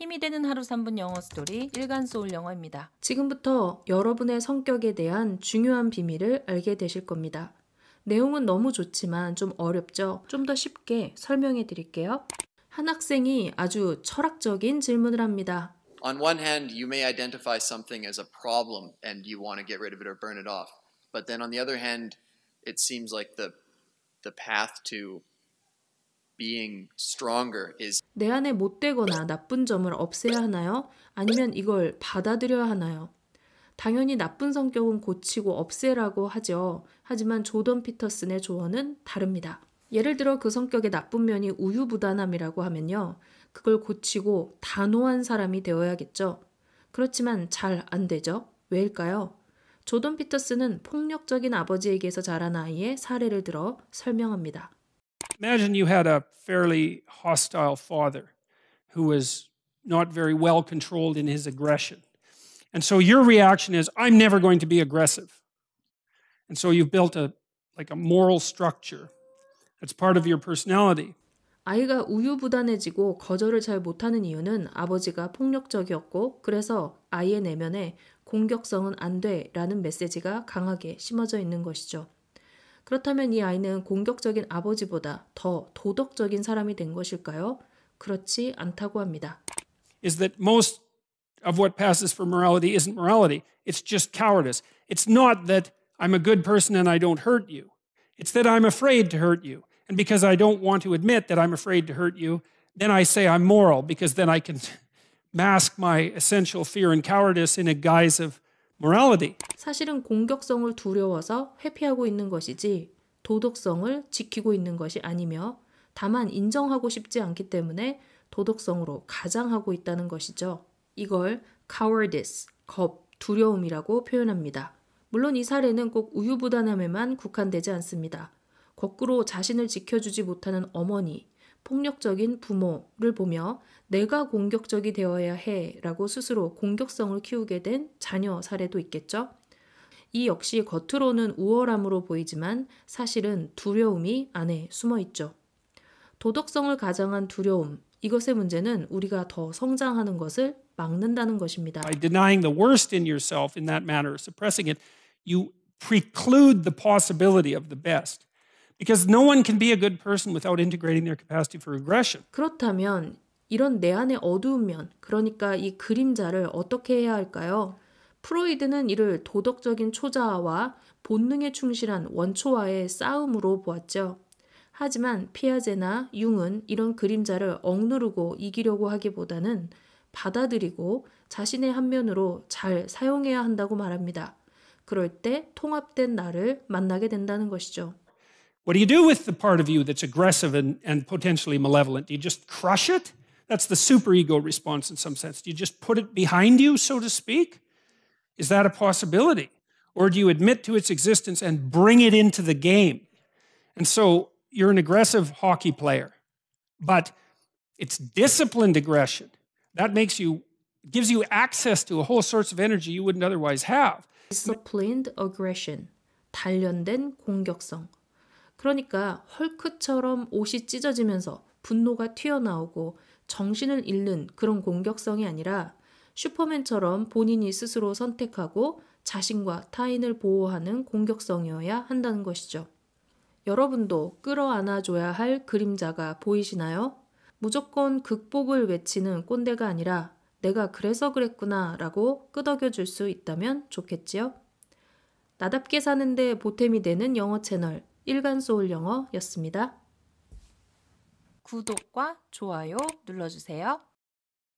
힘이 되는 하루 3분 영어 스토리 일간 소울 영어입니다. 지금부터 여러분의 성격에 대한 중요한 비밀을 알게 되실 겁니다. 내용은 너무 좋지만 좀 어렵죠? 좀 더 쉽게 설명해 드릴게요. 한 학생이 아주 철학적인 질문을 합니다. On one hand, you may identify something as a problem and you want to get rid of it or burn it off. But then on the other hand, it seems like the the path to being stronger is 내 안에 못되거나 나쁜 점을 없애야 하나요? 아니면 이걸 받아들여야 하나요? 당연히 나쁜 성격은 고치고 없애라고 하죠. 하지만 조던 피터슨의 조언은 다릅니다. 예를 들어 그 성격의 나쁜 면이 우유부단함이라고 하면요. 그걸 고치고 단호한 사람이 되어야겠죠. 그렇지만 잘 안 되죠. 왜일까요? 조던 피터슨은 폭력적인 아버지에게서 자란 아이의 사례를 들어 설명합니다. Imagine you had a fairly hostile father who was not very well controlled in his aggression. And so your reaction is, I'm never going to be aggressive. And so you've built a like a moral structure that's part of your personality. 아이가 우유부단해지고 거절을 잘 못하는 이유는 아버지가 폭력적이었고 그래서 아이의 내면에 공격성은 안 돼라는 메시지가 강하게 심어져 있는 것이죠. 그렇다면 이 아이는 공격적인 아버지보다 더 도덕적인 사람이 된 것일까요? 그렇지 않다고 합니다. Is that most of what passes for morality isn't morality. It's just cowardice. It's not that I'm a good person and I don't hurt you. It's that I'm afraid to hurt you. And because I don't want to admit that I'm afraid to hurt you, then I say I'm moral because then I can mask my essential fear and cowardice in a guise of morality. 사실은 공격성을 두려워서 회피하고 있는 것이지 도덕성을 지키고 있는 것이 아니며 다만 인정하고 싶지 않기 때문에 도덕성으로 가장하고 있다는 것이죠. 이걸 cowardice, 겁, 두려움이라고 표현합니다. 물론 이 사례는 꼭 우유부단함에만 국한되지 않습니다. 거꾸로 자신을 지켜주지 못하는 어머니, 폭력적인 부모를 보며 내가 공격적이 되어야 해 라고 스스로 공격성을 키우게 된 자녀 사례도 있겠죠. 이 역시 겉으로는 우월함으로 보이지만 사실은 두려움이 안에 숨어 있죠. 도덕성을 가장한 두려움, 이것의 문제는 우리가 더 성장하는 것을 막는다는 것입니다. By denying the worst in yourself in that manner, suppressing it, you preclude the possibility of the best. Because no one can be a good person without integrating their capacity for regression. 그렇다면 이런 내 안의 어두운 면, 그러니까 이 그림자를 어떻게 해야 할까요? 프로이드는 이를 도덕적인 초자아와 본능에 충실한 원초와의 싸움으로 보았죠. 하지만 피아제나 융은 이런 그림자를 억누르고 이기려고 하기보다는 받아들이고 자신의 한 면으로 잘 사용해야 한다고 말합니다. 그럴 때 통합된 나를 만나게 된다는 것이죠. What do you do with the part of you that's aggressive and, and potentially malevolent? Do you just crush it? That's the superego response in some sense. Do you just put it behind you, so to speak? Is that a possibility? Or do you admit to its existence and bring it into the game? And so you're an aggressive hockey player, but it's disciplined aggression. That makes you gives you access to a whole sorts of energy you wouldn't otherwise have. Disciplined aggression. 단련된 공격성. 그러니까 헐크처럼 옷이 찢어지면서 분노가 튀어나오고 정신을 잃는 그런 공격성이 아니라 슈퍼맨처럼 본인이 스스로 선택하고 자신과 타인을 보호하는 공격성이어야 한다는 것이죠. 여러분도 끌어안아줘야 할 그림자가 보이시나요? 무조건 극복을 외치는 꼰대가 아니라 내가 그래서 그랬구나 라고 끄덕여 줄 수 있다면 좋겠지요? 나답게 사는데 보탬이 되는 영어 채널 일간 소울 영어였습니다. 구독과 좋아요 눌러주세요.